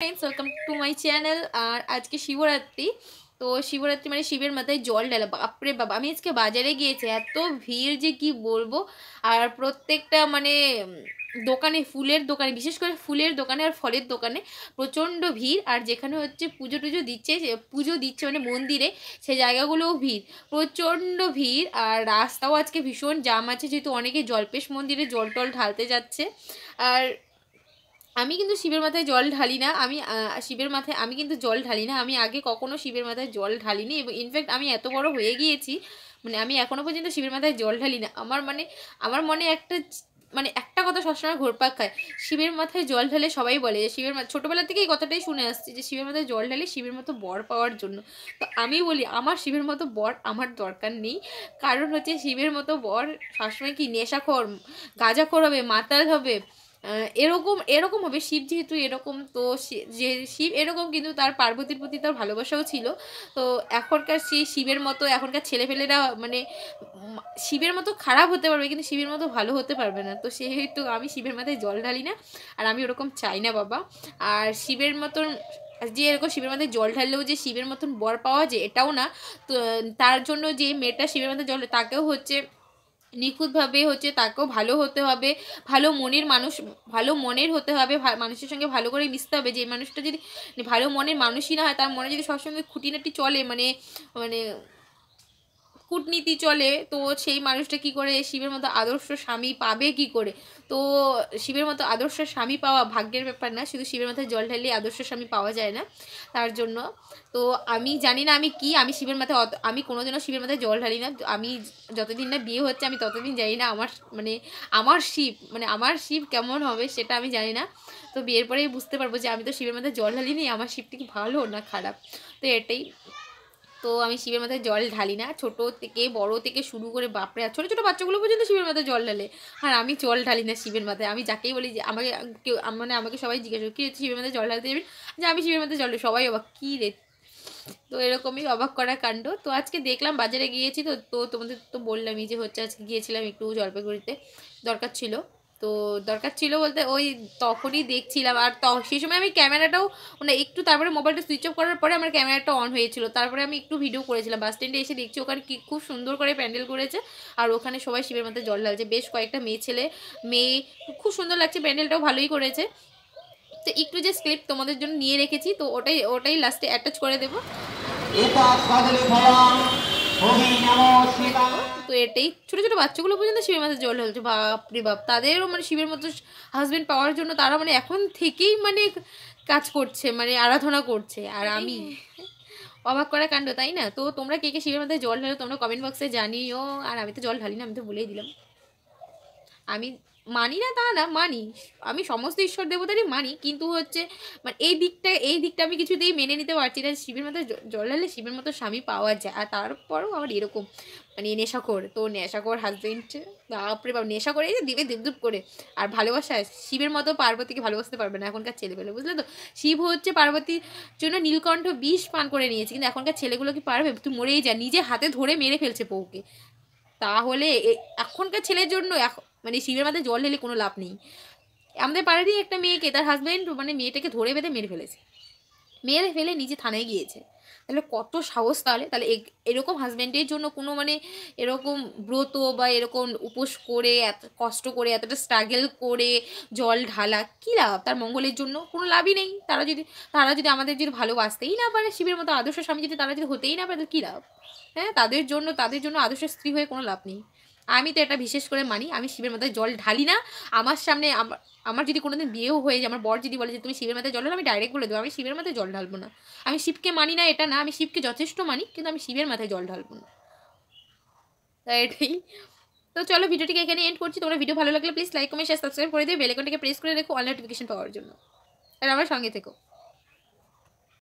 friends welcome to my channel আর আজকে শিবরাত্রি তো শিবরাত্রি মানে শিবের মাথায় জল ঢালা বাপরে বাবা আমি আজকে বাজারে গিয়েছি এত ভিড় যে কি বলবো আর প্রত্যেকটা মানে দোকানে ফুলের দোকানে বিশেষ করে ফুলের দোকানে আর ফলের দোকানে প্রচণ্ড ভিড় আর যেখানে হচ্ছে পুজো টুজো দিচ্ছে পুজো দিচ্ছে মানে মন্দিরে সে জায়গাগুলোও ভিড় প্রচণ্ড ভিড় আর রাস্তাও আজকে ভীষণ জাম আছে যেহেতু অনেকে জলপেশ মন্দিরে জল টল ঢালতে যাচ্ছে আর আমি কিন্তু শিবের মাথায় জল ঢালি না আমি শিবের মাথায় আমি কিন্তু জল ঢালি না আমি আগে কখনো শিবের মাথায় জল ঢালিনি এবং ইনফ্যাক্ট আমি এত বড় হয়ে গিয়েছি মানে আমি এখনও পর্যন্ত শিবের মাথায় জল ঢালি না আমার মানে আমার মনে একটা মানে একটা কথা সবসময় ঘোরপাক খায় শিবের মাথায় জল ঢালে সবাই বলে যে শিবের ছোটোবেলা থেকে এই কথাটাই শুনে আসছি যে শিবের মাথায় জল ঢালে শিবের মতো বর পাওয়ার জন্য তো আমি বলি আমার শিবের মতো বর আমার দরকার নেই কারণ হচ্ছে শিবের মতো বর সবসময় কি নেশাখোর গাঁজাখোর হবে মাতাল হবে এরকম এরকম হবে শিব যেহেতু এরকম তো যে শিব এরকম কিন্তু তার পার্বতীর প্রতি তার ভালোবাসাও ছিল তো এখনকার সেই শিবের মতো এখনকার ছেলেপেলেরা মানে শিবের মতো খারাপ হতে পারবে কিন্তু শিবের মতো ভালো হতে পারবে না তো সেহেতু আমি শিবের মাথায় জল ঢালি না আর আমি ওরকম চাই না বাবা আর শিবের মতন যে এরকম শিবের মাথায় জল ঢাললেও যে শিবের মতন বর পাওয়া যায় এটাও না তো তার জন্য যে মেয়েটা শিবের মাথায় জল তাকেও হচ্ছে নিখুঁতভাবে হচ্ছে তাকেও ভালো হতে হবে ভালো মনের মানুষ ভালো মনের হতে হবে মানুষের সঙ্গে ভালো করে মিশতে হবে যে মানুষটা যদি ভালো মনের মানুষই না হয় তার মনে যদি সবসময় খুঁটিনাটি চলে মানে মানে কূটনীতি চলে তো সেই মানুষটা কি করে শিবের মতো আদর্শ স্বামী পাবে কি করে তো শিবের মতো আদর্শ স্বামী পাওয়া ভাগ্যের ব্যাপার না শুধু শিবের মাথায় জল ঢালিয়ে আদর্শ স্বামী পাওয়া যায় না তার জন্য তো আমি জানি না আমি কি আমি শিবের মাথায় আমি কোনো দিনও শিবের মাথায় জল ঢালি না আমি যতদিন না বিয়ে হচ্ছে আমি ততদিন জানি না আমার মানে আমার শিব মানে আমার শিব কেমন হবে সেটা আমি জানি না তো বিয়ের পরেই বুঝতে পারবো যে আমি তো শিবের মাথায় জল ঢালি নি আমার শিবটি কি ভালো না খারাপ তো এটাই তো আমি শিবের মাথায় জল ঢালি না ছোটো থেকে বড় থেকে শুরু করে বাপরে আর ছোটো ছোটো বাচ্চাগুলো পর্যন্ত শিবের মাথায় জল ঢালে আর আমি জল ঢালি না শিবের মাথায় আমি যাকেই বলি যে আমাকে কেউ মানে আমাকে সবাই জিজ্ঞাসা কী শিবের মাথায় জল ঢালতে যাবেন যে আমি শিবের মাথায় জল সবাই অবাক কী রে তো এরকমই অবাক করা কাণ্ড তো আজকে দেখলাম বাজারে গিয়েছি তো তো তোমাদের তো বললামই যে হচ্ছে আজকে গিয়েছিলাম একটু জলপাইগুড়িতে দরকার ছিল তো দরকার ছিল বলতে ওই তখনই দেখছিলাম আর সেই সময় আমি ক্যামেরাটাও মানে একটু তারপরে মোবাইলটা সুইচ অফ করার পরে আমার ক্যামেরাটা অন হয়েছিল তারপরে আমি একটু ভিডিও করেছিলাম বাস স্ট্যান্ডে এসে দেখছি ওখানে কি খুব সুন্দর করে প্যান্ডেল করেছে আর ওখানে সবাই শিবের মধ্যে জল ঢালছে বেশ কয়েকটা মেয়ে ছেলে মেয়ে খুব সুন্দর লাগছে প্যান্ডেলটাও ভালোই করেছে তো একটু যে স্ক্রিপ্ট তোমাদের জন্য নিয়ে রেখেছি তো ওটাই ওটাই লাস্টে অ্যাটাচ করে দেবো হ্যাঁ, তো এটাই ছোটো ছোটো বাচ্চাগুলো পর্যন্ত শিবের মাথায় জল ঢালছে বাপরে বাপ তাদেরও মানে শিবের মতো হাজব্যান্ড পাওয়ার জন্য তারা মানে এখন থেকেই মানে কাজ করছে মানে আরাধনা করছে আর আমি অবাক করা কাণ্ড তাই না তো তোমরা কে কে শিবের মাথায় জল ঢালো তোমরা কমেন্ট বক্সে জানিও আর আমি তো জল ঢালি না আমি তো বলেই দিলাম আমি মানি না তা না মানি আমি সমস্ত ঈশ্বর দেবতারই মানি কিন্তু হচ্ছে মানে এই দিকটা এই দিকটা আমি কিছুতেই মেনে নিতে পারছি না শিবের মতো জল ঢালে শিবের মতো স্বামী পাওয়া যায় আর তারপরও আবার এরকম মানে নেশাখোর তো নেশাখোর হাজবেন্ড বাপরে বাপ নেশা করে যে দিবে দিপ করে আর ভালোবাসা শিবের মতো পার্বতীকে ভালোবাসতে পারবে না এখনকার ছেলেবেলে বুঝলে তো শিব হচ্ছে পার্বতীর জন্য নীলকণ্ঠ বিষ পান করে নিয়েছে কিন্তু এখনকার ছেলেগুলো কি পারবে তুই মরেই যা নিজে হাতে ধরে মেরে ফেলছে বউকে তাহলে এখনকার ছেলের জন্য মানে শিবের মাথায় জল ঢেলে কোনো লাভ নেই আমাদের পাড়ারই একটা মেয়েকে তার হাজব্যান্ড মানে মেয়েটাকে ধরে বেঁধে মেরে ফেলেছে মেরে ফেলে নিজে থানায় গিয়েছে তাহলে কত সাহস তাহলে তাহলে এরকম হাজব্যান্ডের জন্য কোনো মানে এরকম ব্রত বা এরকম উপোস করে এত কষ্ট করে এতটা স্ট্রাগেল করে জল ঢালা কী লাভ তার মঙ্গলের জন্য কোনো লাভই নেই তারা যদি তারা যদি আমাদের যদি ভালোবাসতেই না পারে শিবের মতো আদর্শ স্বামী যদি তারা যদি হতেই না পারে কী লাভ হ্যাঁ তাদের জন্য তাদের জন্য আদর্শ স্ত্রী হয়ে কোনো লাভ নেই আমি তো এটা বিশেষ করে মানি আমি শিবের মাথায় জল ঢালি না আমার সামনে আমার যদি কোনোদিন বিয়েও হয়ে যায় আমার বর যদি বলে যে তুমি শিবের মাথায় জল ঢালো আমি ডাইরেক্ট বলে দেবো আমি শিবের মাথায় জল ঢালবো না আমি শিবকে মানি না এটা না আমি শিবকে যথেষ্ট মানি কিন্তু আমি শিবের মাথায় জল ঢালবো না তাই এটাই তো চলো ভিডিওটিকে এখানে এন্ড করছি তোমরা ভিডিও ভালো লাগলে please like comment share subscribe করে দিয়ে বেলেকনটাকে প্রেস করে রেখো অল নোটিফিকেশন পাওয়ার জন্য আর আমার সঙ্গে থেকো